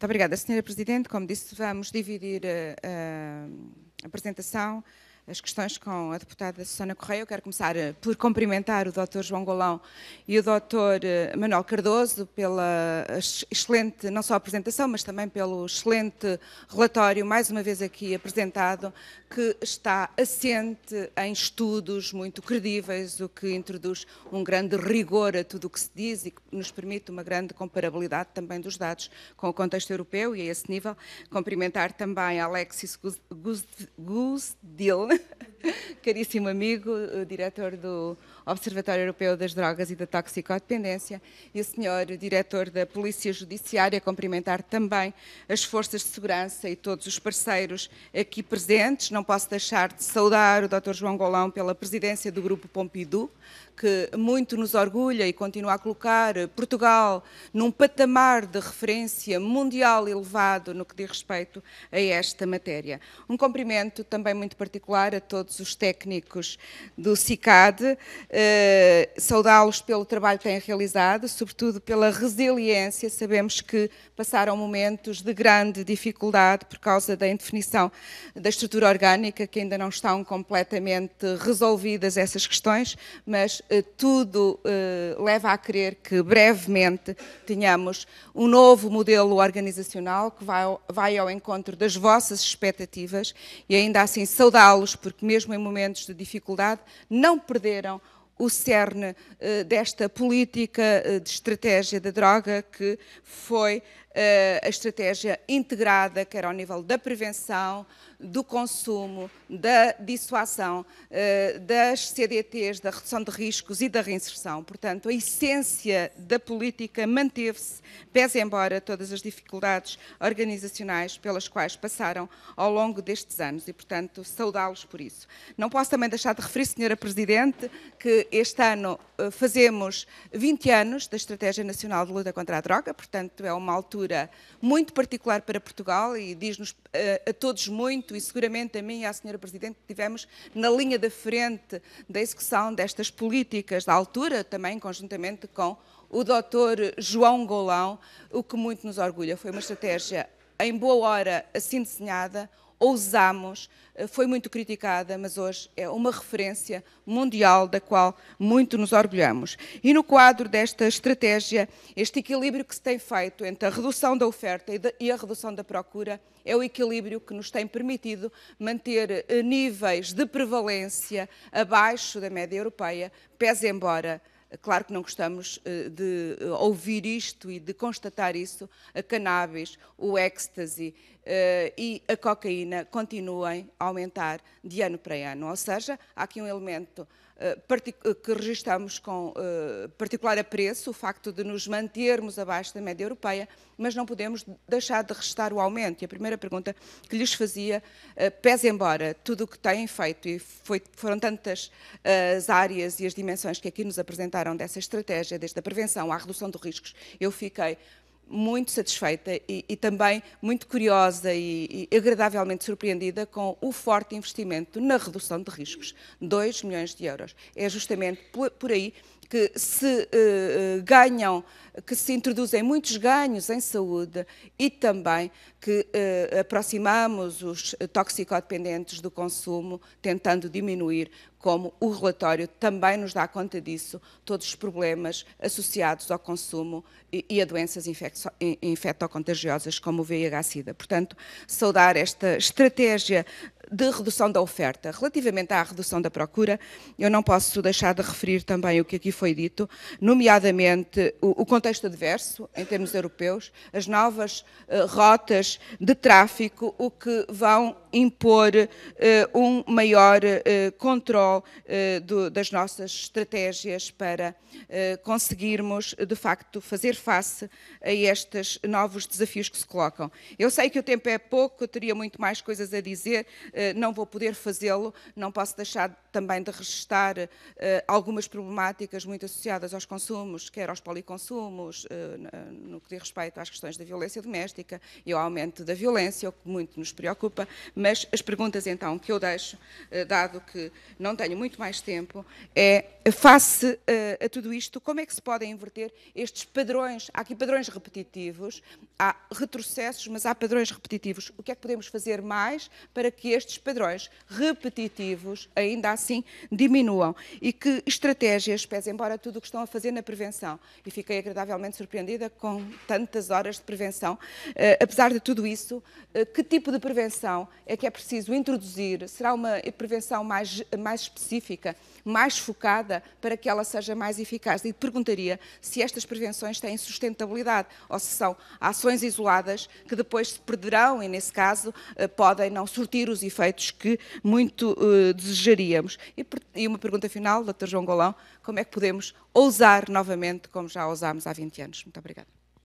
Muito obrigada, Sra. Presidente. Como disse, vamos dividir a, eh, eh, a apresentação as questões com a deputada Susana Correia. Eu quero começar eh, por cumprimentar o Dr. João Golão e o Dr. Eh, Manuel Cardoso pela excelente, não só apresentação, mas também pelo excelente relatório, mais uma vez aqui apresentado, que está assente em estudos muito credíveis, o que introduz um grande rigor a tudo o que se diz e que nos permite uma grande comparabilidade também dos dados com o contexto europeu e a esse nível. Cumprimentar também Alexis Guzdil, caríssimo amigo, eh, diretor do Observatório Europeu das Drogas e da Toxicodependência, e o Sr. Diretor da Polícia Judiciária, cumprimentar também as forças de segurança e todos os parceiros aqui presentes. Não posso deixar de saudar o Dr. João Golão pela presidência do Grupo Pompidou, que muito nos orgulha e continua a colocar Portugal num patamar de referência mundial elevado no que diz respeito a esta matéria. Um cumprimento também muito particular a todos os técnicos do CICAD, eh, saudá-los pelo trabalho que têm realizado, sobretudo pela resiliência. Sabemos que passaram momentos de grande dificuldade por causa da indefinição da estrutura orgânica, que ainda não estão completamente resolvidas essas questões, mas uh, tudo uh, leva a crer que brevemente tenhamos um novo modelo organizacional que vai vai ao encontro das vossas expectativas e ainda assim saudá-los, porque mesmo em momentos de dificuldade não perderam o cerne eh, desta política eh, de estratégia da droga que foi eh, a estratégia integrada, quer ao nível da prevenção, do consumo, da dissuasão, eh, das CDTs, da redução de riscos e da reinserção. Portanto, a essência da política manteve-se, pese embora todas as dificuldades organizacionais pelas quais passaram ao longo destes anos e, portanto, saudá-los por isso. Não posso também deixar de referir, Senhora Presidente, que este ano eh, fazemos 20 anos da Estratégia Nacional de Luta contra a Droga, portanto, é uma altura altura muito particular para Portugal e diz-nos a, eh, a todos muito e seguramente a mim e à Senhora Presidente que tivemos na linha da frente da execução destas políticas da altura, também conjuntamente com o Dr. João Golão, o que muito nos orgulha. Foi uma estratégia em boa hora assim desenhada, ousamos, eh, foi muito criticada, mas hoje é uma referência mundial da qual muito nos orgulhamos. E no quadro desta estratégia, este equilíbrio que se tem feito entre a redução da oferta e a redução da procura é o equilíbrio que nos tem permitido manter eh, níveis de prevalência abaixo da média europeia, pese embora eh, Claro que não gostamos de ouvir isto e de constatar isso. A cannabis, o ecstasy, eh, e a cocaína continuem a aumentar de ano para ano. Ou seja, há aqui um elemento eh, eh, que registramos com particular apreço, o facto de nos mantermos abaixo da média europeia, mas não podemos deixar de registrar o aumento. E a primeira pergunta que lhes fazia, pese embora tudo o que têm feito, e foi, foram tantas as áreas e as dimensões que aqui nos apresentaram dessa estratégia, desde a prevenção à redução de riscos, eu fiquei muito satisfeita e, e, também muito curiosa e, e, agradavelmente surpreendida com o forte investimento na redução de riscos, 2 milhões de euros. É justamente por, por aí que se uh, ganham, que se introduzem muitos ganhos em saúde e também que uh, aproximamos os toxicodependentes do consumo, tentando diminuir, como o relatório também nos dá conta disso, todos os problemas associados ao consumo e, e a doenças infectocontagiosas, como o VIH-Sida. Portanto, saudar esta estratégia de redução da oferta. Relativamente à redução da procura, eu não posso deixar de referir também o que aqui foi dito, nomeadamente o, o contexto adverso, em termos europeus, as novas uh, rotas de tráfico, o que vão impor uh, um maior uh, eh, controle das nossas estratégias para conseguirmos, de facto, fazer face a estes novos desafios que se colocam. Eu sei que o tempo é pouco, eu teria muito mais coisas a dizer, eh, não vou poder fazê-lo, não posso deixar também de registar eh, algumas problemáticas muito associadas aos consumos, quer aos policonsumos, eh, no que diz respeito às questões da violência doméstica e ao aumento da violência, o que muito nos preocupa, mas as perguntas então que eu deixo, dado que não tenho muito mais tempo, é face a tudo isto, como é que se podem inverter estes padrões? Há aqui padrões repetitivos, há retrocessos, mas há padrões repetitivos. O que é que podemos fazer mais para que estes estes padrões repetitivos ainda assim diminuam e que estratégias, pese embora tudo o que estão a fazer na prevenção, e fiquei agradavelmente surpreendida com tantas horas de prevenção, eh, apesar de tudo isso, eh, que tipo de prevenção é que é preciso introduzir? Será uma prevenção mais, mais específica, mais focada, para que ela seja mais eficaz? E perguntaria se estas prevenções têm sustentabilidade ou se são ações isoladas que depois se perderão e, nesse caso, eh, podem não surtir os efeitos efeitos que muito uh, desejaríamos. E, e, uma pergunta final, Dr. João Golão, como é que podemos ousar novamente, como já ousámos há 20 anos? Muito obrigada.